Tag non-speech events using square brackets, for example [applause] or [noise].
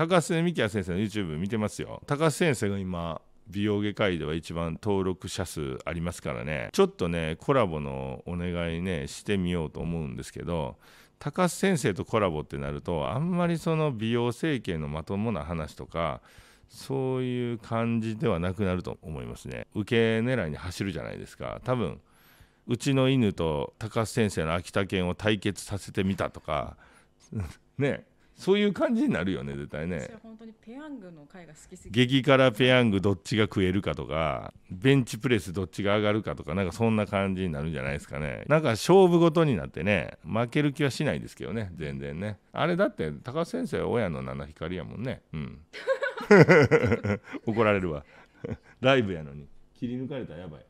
高瀬美希也先生の YouTube 見てますよ高瀬先生が今美容外科医では一番登録者数ありますからねちょっとねコラボのお願いねしてみようと思うんですけど高須先生とコラボってなるとあんまりその美容整形のまともな話とかそういう感じではなくなると思いますね受け狙いに走るじゃないですか多分うちの犬と高須先生の秋田犬を対決させてみたとか [laughs] ねそういう感じになるよね絶対ね本当にペヤングの回が好きすぎ激辛ペヤングどっちが食えるかとかベンチプレスどっちが上がるかとかなんかそんな感じになるんじゃないですかねなんか勝負ごとになってね負ける気はしないですけどね全然ねあれだって高橋先生は親の七光やもんねうん [laughs] 怒られるわライブやのに切り抜かれたらやばい